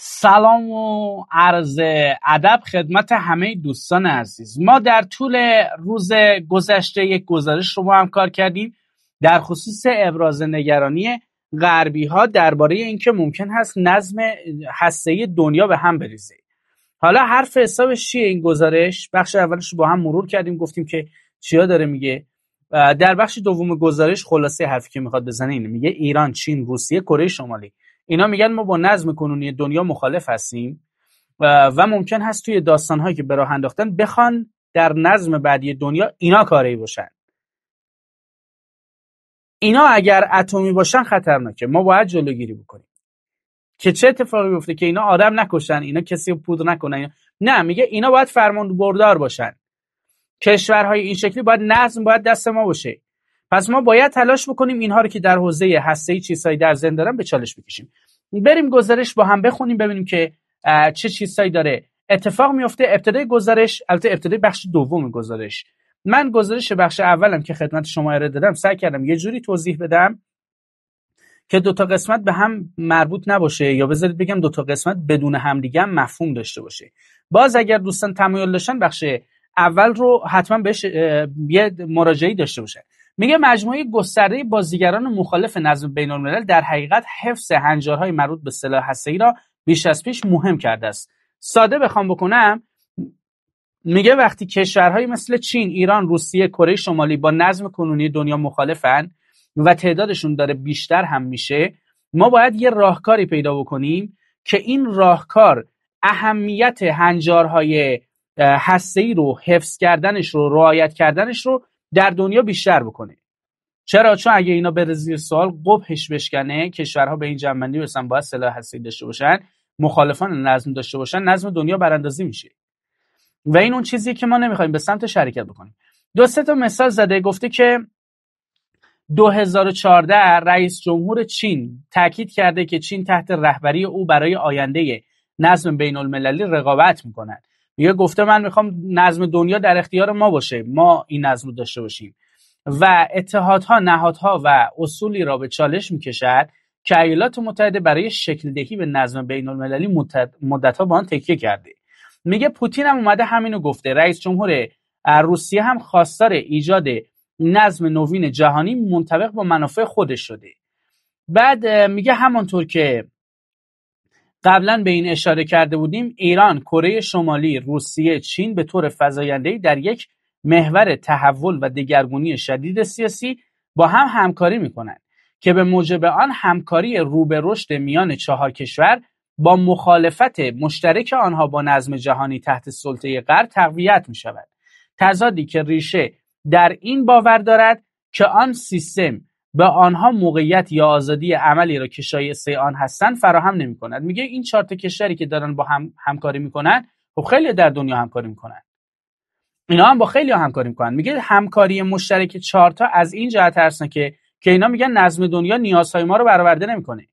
سلام و عرض ادب خدمت همه دوستان عزیز ما در طول روز گذشته یک گزارش رو با هم کار کردیم در خصوص ابراز نگرانی غربی ها درباره اینکه ممکن هست نظم هسته دنیا به هم بریزه حالا حرف حسابش چیه این گزارش بخش اولش رو با هم مرور کردیم گفتیم که چیا داره میگه در بخش دوم گزارش خلاصه حرفی که میخواد بزنه اینه میگه ایران چین روسیه کره شمالی اینا میگن ما با نظم کنونی دنیا مخالف هستیم و ممکن هست توی داستانهایی که به انداختن بخوان در نظم بعدی دنیا اینا کاری باشن اینا اگر اتمی باشن خطرناکه ما باید جلوگیری بکنیم که چه اتفاقی گفته که اینا آدم نکشن اینا کسی پودر نکنن نه میگه اینا باید فرمان بردار باشن کشورهای این شکلی باید نظم باید دست ما باشه پس ما باید تلاش بکنیم اینها رو که در حوزه هسته چیزهایی در زن دارن به چالش بکشیم بریم گزارش با هم بخونیم ببینیم که چه چیزهایی داره اتفاق میفته ابتدای گزارش البته ابتدای بخش دوم گزارش من گزارش بخش اولم که خدمت شما ارائه دادم سعی کردم یه جوری توضیح بدم که دو تا قسمت به هم مربوط نباشه یا بذارید بگم دو تا قسمت بدون همدیگه هم مفهوم داشته باشه باز اگر دوستان تمایل داشتن بخش اول رو حتما بهش یه داشته باشه. میگه مجموعه گسترده بازیگران مخالف نظم بین الملل در حقیقت حفظ هنجارهای مربوط به سلاح هسته‌ای را بیش از پیش مهم کرده است ساده بخوام بکنم میگه وقتی کشورهایی مثل چین، ایران، روسیه، کره شمالی با نظم کنونی دنیا مخالفن و تعدادشون داره بیشتر هم میشه ما باید یه راهکاری پیدا بکنیم که این راهکار اهمیت هنجارهای هسته رو حفظ کردنش رو رعایت کردنش رو در دنیا بیشتر بکنه چرا چون اگه اینا به زیر سال قبهش بشکنه کشورها به این جنبندی برسن باید سلاح هستی داشته باشن مخالفان نظم داشته باشن نظم دنیا براندازی میشه و این اون چیزی که ما نمیخوایم به سمت شرکت بکنیم دو سه تا مثال زده گفته که 2014 رئیس جمهور چین تاکید کرده که چین تحت رهبری او برای آینده نظم بین المللی رقابت میکند میگه گفته من میخوام نظم دنیا در اختیار ما باشه ما این نظم رو داشته باشیم و اتحادها نهادها و اصولی را به چالش میکشد که ایالات متحده برای شکل دهی به نظم بین المللی مدت... مدتها به آن تکیه کرده میگه پوتین هم اومده همینو گفته رئیس جمهور روسیه هم خواستار ایجاد نظم نوین جهانی منطبق با منافع خودش شده بعد میگه همانطور که قبلا به این اشاره کرده بودیم ایران، کره شمالی، روسیه، چین به طور فزاینده در یک محور تحول و دگرگونی شدید سیاسی با هم همکاری میکنند که به موجب آن همکاری رو به رشد میان چهار کشور با مخالفت مشترک آنها با نظم جهانی تحت سلطه غرب تقویت می شود تضادی که ریشه در این باور دارد که آن سیستم به آنها موقعیت یا آزادی عملی را که شایسته آن هستن فراهم نمیکند میگه این چهار تا کشوری که دارن با هم همکاری میکنن خب خیلی در دنیا همکاری میکنن اینا هم با خیلی همکاری میکنن میگه همکاری مشترک چهار تا از این جهت هرسنه که که اینا میگن نظم دنیا نیازهای ما رو برآورده نمیکنه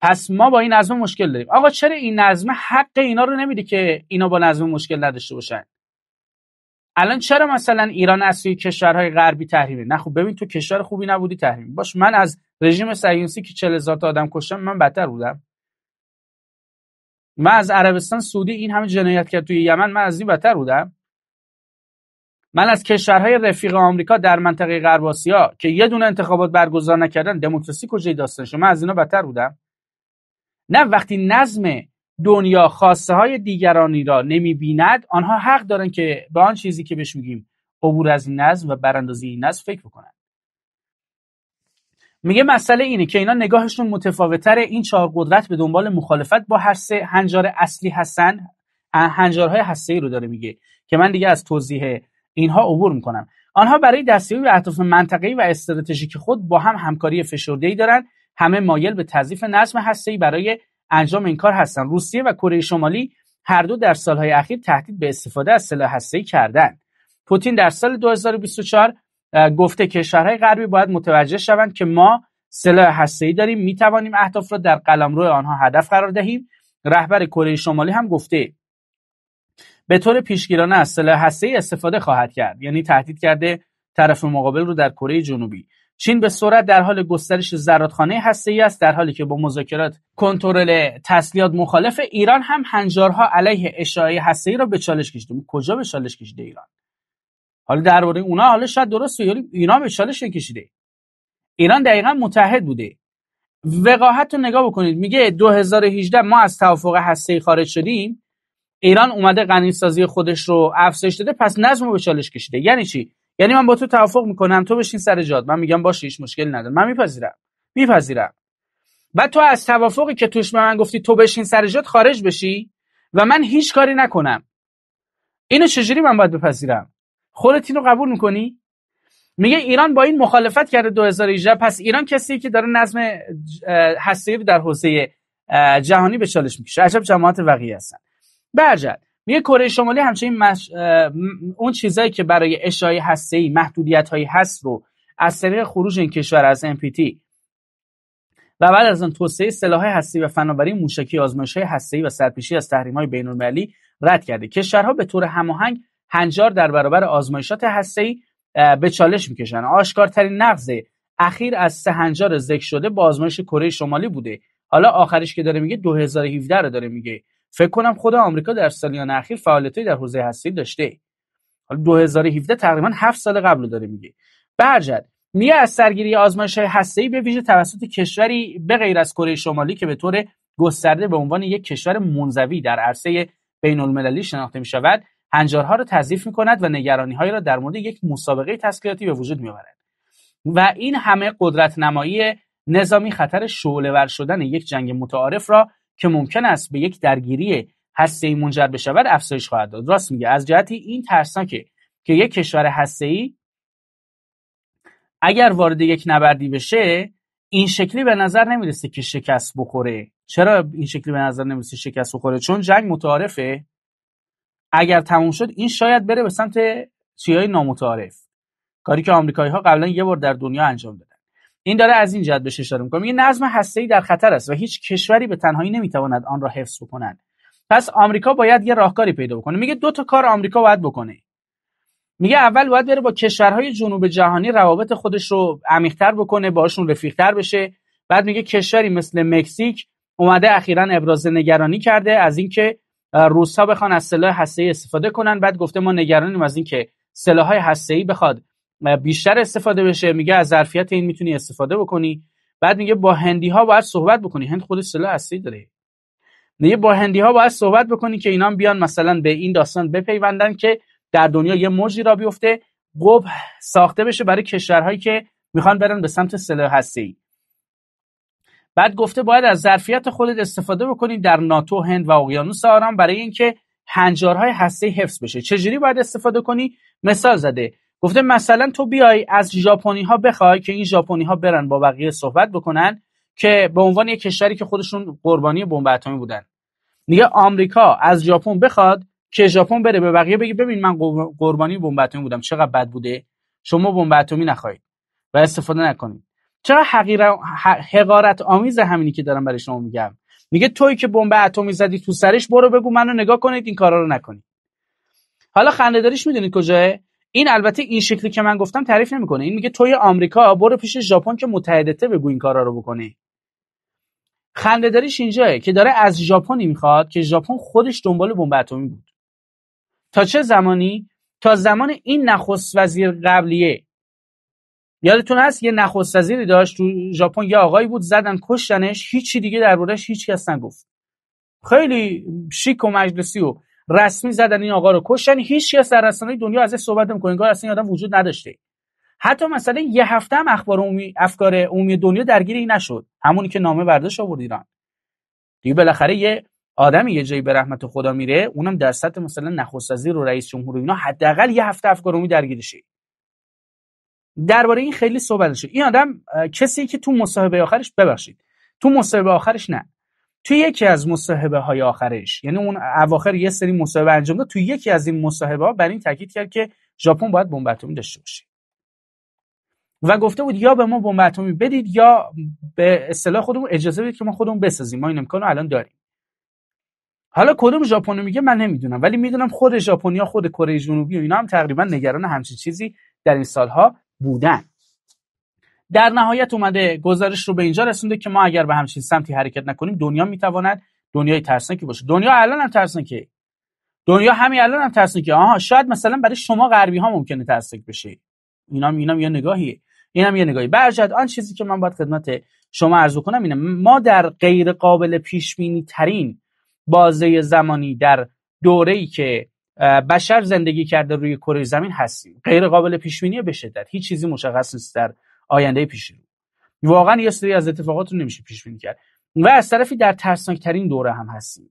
پس ما با این نظم مشکل داریم آقا چرا این نظم حق اینا رو نمیده که اینا با نظم مشکل نداشته باشن الان چرا مثلا ایران از سوی کشورهای غربی تحریمه نه خب ببین تو کشور خوبی نبودی تحریم باش من از رژیم صهیونیستی که 40 هزار تا آدم کشتم من بدتر بودم من از عربستان سعودی این همه جنایت کرد توی یمن من از این بدتر بودم من از کشورهای رفیق آمریکا در منطقه غرب آسیا که یه دونه انتخابات برگزار نکردن دموکراسی کجای داستان من از اینا بدتر بودم نه وقتی نظم دنیا خواسته های دیگرانی را نمی بیند آنها حق دارند که به آن چیزی که بهش میگیم عبور از این نظم و براندازی این نظم فکر کنند. میگه مسئله اینه که اینا نگاهشون متفاوتره این چهار قدرت به دنبال مخالفت با هر سه هنجار اصلی هستن هنجارهای هسته ای رو داره میگه که من دیگه از توضیح اینها عبور میکنم آنها برای دستیابی به اهداف منطقه‌ای و استراتژیک خود با هم همکاری فشرده‌ای دارند همه مایل به تضعیف نظم هسته‌ای برای انجام این کار هستند روسیه و کره شمالی هر دو در سالهای اخیر تهدید به استفاده از سلاح هسته‌ای کردند پوتین در سال 2024 گفته کشورهای غربی باید متوجه شوند که ما سلاح هسته‌ای داریم می توانیم اهداف را در قلمرو آنها هدف قرار دهیم رهبر کره شمالی هم گفته به طور پیشگیرانه از سلاح هسته‌ای استفاده خواهد کرد یعنی تهدید کرده طرف مقابل رو در کره جنوبی چین به سرعت در حال گسترش زرادخانه ای است در حالی که با مذاکرات کنترل تسلیحات مخالف ایران هم هنجارها علیه اشاعه ای را به چالش کشیده کجا به چالش کشیده ایران حالا درباره اونا حالا شاید درست اینا به چالش کشیده ایران دقیقا متحد بوده وقاحت رو نگاه بکنید میگه 2018 ما از توافق ای خارج شدیم ایران اومده قنیسازی خودش رو افزایش داده پس نظم رو به چالش کشیده یعنی چی یعنی من با تو توافق میکنم تو بشین سر جاد من میگم باشه هیچ مشکل نداره من میپذیرم میپذیرم بعد تو از توافقی که توش به من گفتی تو بشین سر جاد خارج بشی و من هیچ کاری نکنم اینو چجوری من باید بپذیرم خودت اینو قبول میکنی میگه ایران با این مخالفت کرده 2018 پس ایران کسی که داره نظم هستی در حوزه جهانی به چالش میکشه عجب جماعت وقیه هستن برجد میگه کره شمالی همچنین مش... اون چیزایی که برای اشای هسته‌ای محدودیت هایی هست رو از طریق خروج این کشور از NPT و بعد از اون توسعه سلاح‌های هستی و فناوری موشکی آزمایش‌های هسته‌ای و سرپیشی از تحریم‌های بین‌المللی رد کرده کشورها به طور هماهنگ هنجار در برابر آزمایشات هسته‌ای به چالش می‌کشند. آشکارترین نقض اخیر از سه هنجار ذکر شده با آزمایش کره شمالی بوده حالا آخرش که داره میگه 2017 رو داره میگه فکر کنم خود آمریکا در سالیان اخیر فعالیتی در حوزه هسته‌ای داشته حالا 2017 تقریبا 7 سال قبل داره میگه برجد میگه از سرگیری آزمایش های هسته‌ای به ویژه توسط کشوری به غیر از کره شمالی که به طور گسترده به عنوان یک کشور منزوی در عرصه بین المللی شناخته می شود هنجارها را تضیف می کند و نگرانی هایی را در مورد یک مسابقه تسکیلاتی به وجود می و این همه قدرت نمایی نظامی خطر شعله شدن یک جنگ متعارف را که ممکن است به یک درگیری هسته‌ای منجر بشود افزایش خواهد داد راست میگه از جهتی این ترسان که یک کشور هسته اگر وارد یک نبردی بشه این شکلی به نظر نمیرسه که شکست بخوره چرا این شکلی به نظر نمیرسه شکست بخوره چون جنگ متعارفه اگر تموم شد این شاید بره به سمت چیهای نامتعارف کاری که آمریکایی ها قبلا یه بار در دنیا انجام داد. این داره از این جهت بهش اشاره میکنه میگه نظم ای در خطر است و هیچ کشوری به تنهایی نمیتواند آن را حفظ بکند پس آمریکا باید یه راهکاری پیدا بکنه میگه دو تا کار آمریکا باید بکنه میگه اول باید بره با کشورهای جنوب جهانی روابط خودش رو عمیقتر بکنه باشون رفیقتر بشه بعد میگه کشوری مثل مکزیک اومده اخیرا ابراز نگرانی کرده از اینکه روسا بخوان از سلاح هسته‌ای استفاده کنن بعد گفته ما نگرانیم از اینکه سلاحهای هسته‌ای بخواد بیشتر استفاده بشه میگه از ظرفیت این میتونی استفاده بکنی بعد میگه با هندی ها باید صحبت بکنی هند خود سلاح اصلی داره میگه با هندی ها باید صحبت بکنی که اینا بیان مثلا به این داستان بپیوندن که در دنیا یه موجی را بیفته قب ساخته بشه برای کشورهایی که میخوان برن به سمت سلاح هستی بعد گفته باید از ظرفیت خودت استفاده بکنی در ناتو هند و اقیانوس آرام برای اینکه هنجارهای هسته حفظ بشه چجوری باید استفاده کنی مثال زده گفته مثلا تو بیای از ژاپنی ها بخوای که این ژاپنی ها برن با بقیه صحبت بکنن که به عنوان یک کشوری که خودشون قربانی بمب اتمی بودن میگه آمریکا از ژاپن بخواد که ژاپن بره به بقیه بگه ببین من قربانی بمب اتمی بودم چقدر بد بوده شما بمب اتمی نخواهید و استفاده نکنید چرا حقیر... حقارت آمیز همینی که دارم برای شما میگم میگه توی که بمب اتمی زدی تو سرش برو بگو منو نگاه کنید این کارا رو نکنید حالا داریش میدونید کجاست این البته این شکلی که من گفتم تعریف نمیکنه این میگه توی آمریکا برو پیش ژاپن که متحدته بگو این کارا رو بکنه داریش اینجاست که داره از ژاپنی میخواد که ژاپن خودش دنبال بمب اتمی بود تا چه زمانی تا زمان این نخست وزیر قبلیه یادتون هست یه نخست وزیری داشت تو ژاپن یه آقایی بود زدن کشتنش هیچی دیگه دربارش هیچ کس نگفت خیلی شیک و مجلسی و رسمی زدن این آقا رو کشتن هیچ کس در رسانه دنیا از صحبت نمی‌کنه انگار اصلا این آدم وجود نداشته حتی مثلا یه هفته هم اخبار عمومی افکار عمومی دنیا درگیر این نشد همونی که نامه برداشت آورد ایران دیگه بالاخره یه آدمی یه جایی به رحمت خدا میره اونم در سطح مثلا نخست وزیر و رئیس جمهور اینا حداقل یه هفته افکار عمومی درگیرشه درباره این خیلی صحبت این آدم کسی که تو مصاحبه آخرش ببخشید تو مصاحبه آخرش نه توی یکی از مصاحبه های آخرش یعنی اون اواخر یه سری مصاحبه انجام داد توی یکی از این مصاحبه ها بر این تاکید کرد که ژاپن باید بمب اتمی داشته باشه و گفته بود یا به ما بمب اتمی بدید یا به اصطلاح خودمون اجازه بدید که ما خودمون بسازیم ما این امکانو الان داریم حالا کدوم ژاپن میگه من نمیدونم ولی میدونم خود ژاپنیا خود کره جنوبی و اینا هم تقریبا نگران همچین چیزی در این سالها بودن در نهایت اومده گزارش رو به اینجا رسونده که ما اگر به همچین سمتی حرکت نکنیم دنیا میتواند دنیای ترسناکی باشه دنیا الان هم ترسناکه دنیا همین الان هم ترسناکه آها شاید مثلا برای شما غربی ها ممکنه ترسناک بشه اینا اینم یه نگاهیه اینم یه نگاهی برجد آن چیزی که من باید خدمت شما عرض کنم اینه ما در غیر قابل پیش بینی ترین بازه زمانی در دوره ای که بشر زندگی کرده روی کره زمین هستیم غیر قابل پیش بینی به شدت هیچ چیزی مشخص نیست در آینده پیش رو واقعا یه سری از اتفاقات رو نمیشه پیش بینی کرد و از طرفی در ترسناکترین دوره هم هستیم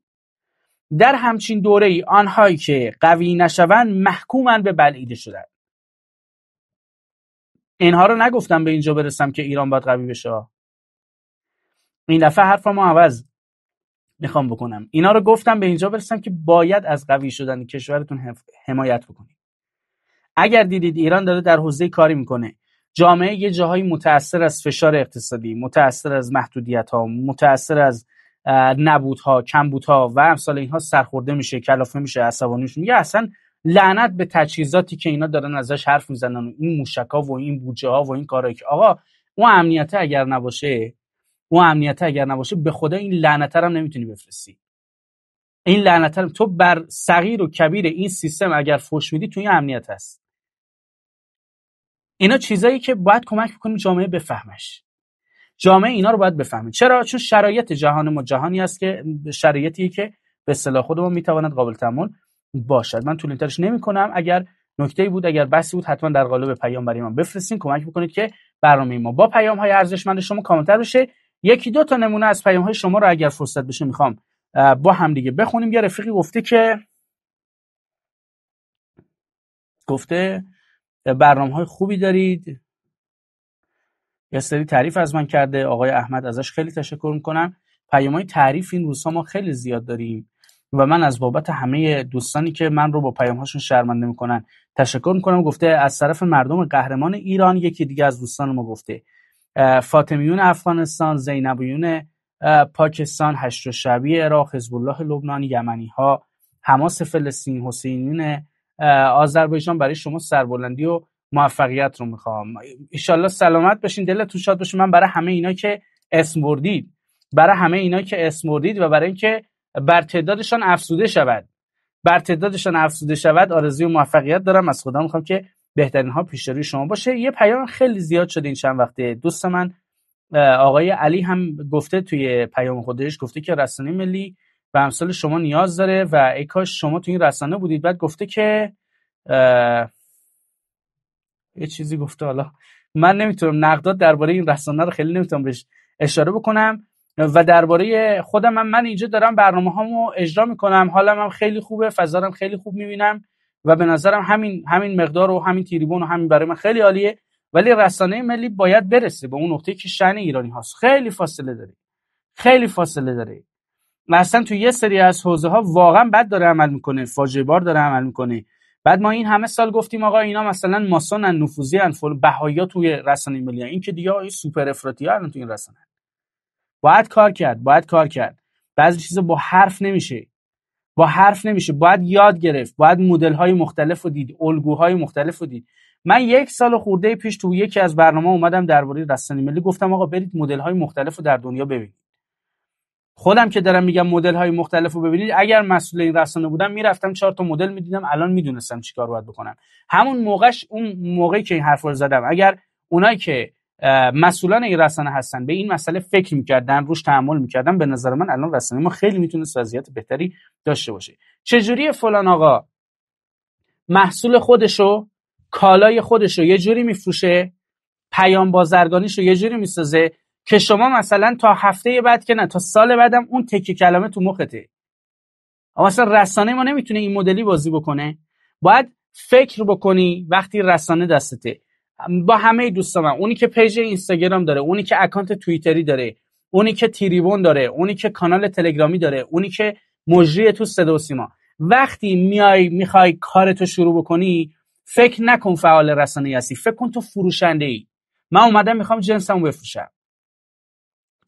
در همچین دوره ای آنهایی که قوی نشوند محکومن به بلعیده شدن اینها رو نگفتم به اینجا برسم که ایران باید قوی بشه این دفعه ما عوض میخوام بکنم اینا رو گفتم به اینجا برسم که باید از قوی شدن کشورتون حمایت بکنید اگر دیدید ایران داره در حوزه کاری میکنه جامعه یه جاهایی متاثر از فشار اقتصادی متاثر از محدودیت ها متاثر از نبودها کمبودها و امثال اینها سرخورده میشه کلافه میشه عصبانی میشه میگه اصلا لعنت به تجهیزاتی که اینا دارن ازش حرف میزنن و این موشکا و این بودجه ها و این کارا که آقا اون امنیته اگر نباشه اون امنیت اگر نباشه به خدا این لعنت هم نمیتونی بفرستی این لعنت هم تو بر صغیر و کبیر این سیستم اگر فوش میدی این امنیت هست اینا چیزایی که باید کمک کنیم جامعه بفهمش جامعه اینا رو باید بفهمه چرا چون شرایط جهان ما جهانی است که شرایطی که به اصطلاح خودمون میتواند قابل تحمل باشد من طول ترش نمی کنم اگر نکته بود اگر بسی بود حتما در قالب پیام برای ما بفرستین کمک بکنید که برنامه ما با پیام های ارزشمند شما تر بشه یکی دو تا نمونه از پیام های شما رو اگر فرصت بشه میخوام با هم دیگه بخونیم یه رفیقی گفته که گفته برنامه های خوبی دارید یه سری تعریف از من کرده آقای احمد ازش خیلی تشکر میکنم پیام های تعریف این روزها ما خیلی زیاد داریم و من از بابت همه دوستانی که من رو با پیام هاشون شرمنده میکنن تشکر میکنم گفته از طرف مردم قهرمان ایران یکی دیگه از دوستان ما گفته فاطمیون افغانستان زینبیون پاکستان هشت شبیه عراق حزب الله لبنان یمنی ها حماس فلسطین حسینیون آذربایجان برای شما سربلندی و موفقیت رو میخوام ایشالله سلامت باشین دلتون شاد باشین من برای همه اینا که اسم بردید برای همه اینا که اسم بردید و برای اینکه بر تعدادشان افسوده شود بر تعدادشان افسوده شود آرزوی موفقیت دارم از خدا میخوام که بهترین ها پیش روی شما باشه یه پیام خیلی زیاد شده این چند وقته دوست من آقای علی هم گفته توی پیام خودش گفته که رسانه ملی به امثال شما نیاز داره و ای کاش شما تو این رسانه بودید بعد گفته که یه چیزی گفته حالا من نمیتونم نقدات درباره این رسانه رو خیلی نمیتونم بهش اشاره بکنم و درباره خودم هم من اینجا دارم برنامه هامو اجرا میکنم حالا هم خیلی خوبه فضارم خیلی خوب میبینم و به نظرم همین همین مقدار و همین تیریبون و همین برای من خیلی عالیه ولی رسانه ملی باید برسه به اون نقطه که شن ایرانی هاست خیلی فاصله داره خیلی فاصله داره اصلا تو یه سری از حوزه ها واقعا بد داره عمل میکنه فاجعه بار داره عمل میکنه بعد ما این همه سال گفتیم آقا اینا مثلا ماسونن ان فل بهایا توی رسانه ملی این که دیگه سوپر افراطی ها تو این رسانه باید کار کرد باید کار کرد بعضی چیزا با حرف نمیشه با حرف نمیشه باید یاد گرفت باید مدل های مختلف رو دید الگوهای مختلف دید من یک سال خورده پیش تو یکی از برنامه اومدم درباره رسانه ملی گفتم آقا برید مدل های مختلف رو در دنیا ببینید خودم که دارم میگم مدل های مختلف رو ببینید اگر مسئول این رسانه بودم میرفتم چهار تا مدل میدیدم الان میدونستم چیکار باید بکنم همون موقعش اون موقعی که این حرف زدم اگر اونایی که مسئولان این رسانه هستن به این مسئله فکر میکردن روش تحمل میکردن به نظر من الان رسانه ما خیلی میتونست وضعیت بهتری داشته باشه چجوری فلان آقا محصول خودشو کالای خودشو یه جوری میفروشه پیام بازرگانیشو یه جوری میسازه که شما مثلا تا هفته بعد که نه تا سال بعدم اون تکی کلمه تو مخته اما مثلا رسانه ما نمیتونه این مدلی بازی بکنه باید فکر بکنی وقتی رسانه دستته با همه دوستان من اونی که پیج اینستاگرام داره اونی که اکانت توییتری داره اونی که تیریبون داره اونی که کانال تلگرامی داره اونی که مجری تو صدا و سیما وقتی میای میخوای کارتو شروع بکنی فکر نکن فعال رسانه هستی فکر کن تو فروشنده من اومدم میخوام جنسمو بفروشم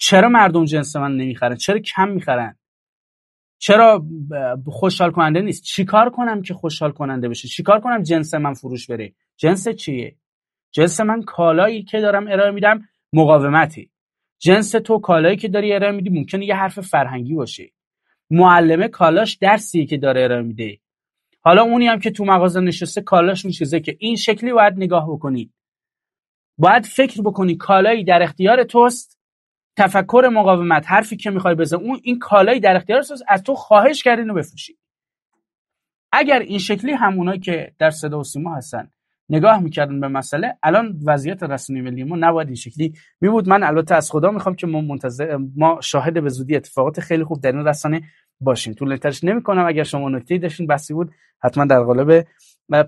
چرا مردم جنس من نمیخرن چرا کم میخرن چرا خوشحال کننده نیست چیکار کنم که خوشحال کننده بشه چیکار کنم جنس من فروش بره جنس چیه جنس من کالایی که دارم ارائه میدم مقاومتی جنس تو کالایی که داری ارائه میدی ممکنه یه حرف فرهنگی باشه معلمه کالاش درسی که داره ارائه میده حالا اونی هم که تو مغازه نشسته کالاش اون چیزه که این شکلی باید نگاه بکنی باید فکر بکنی کالایی در اختیار توست تفکر مقاومت حرفی که میخوای بزن اون این کالایی در اختیار ساز از تو خواهش کردین رو بفروشی اگر این شکلی همونایی که در صدا و سیما هستن نگاه میکردن به مسئله الان وضعیت رسانه ملی ما نباید این شکلی می من البته از خدا میخوام که ما منتظر ما شاهد به زودی اتفاقات خیلی خوب در این رسانه باشیم طول نمی نمیکنم اگر شما نکته‌ای داشتین بسی بود حتما در قالب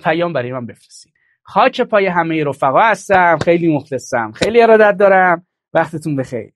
پیام برای من بفرستید خاک پای همه رفقا هستم خیلی مخلصم خیلی ارادت دارم وقتتون بخیر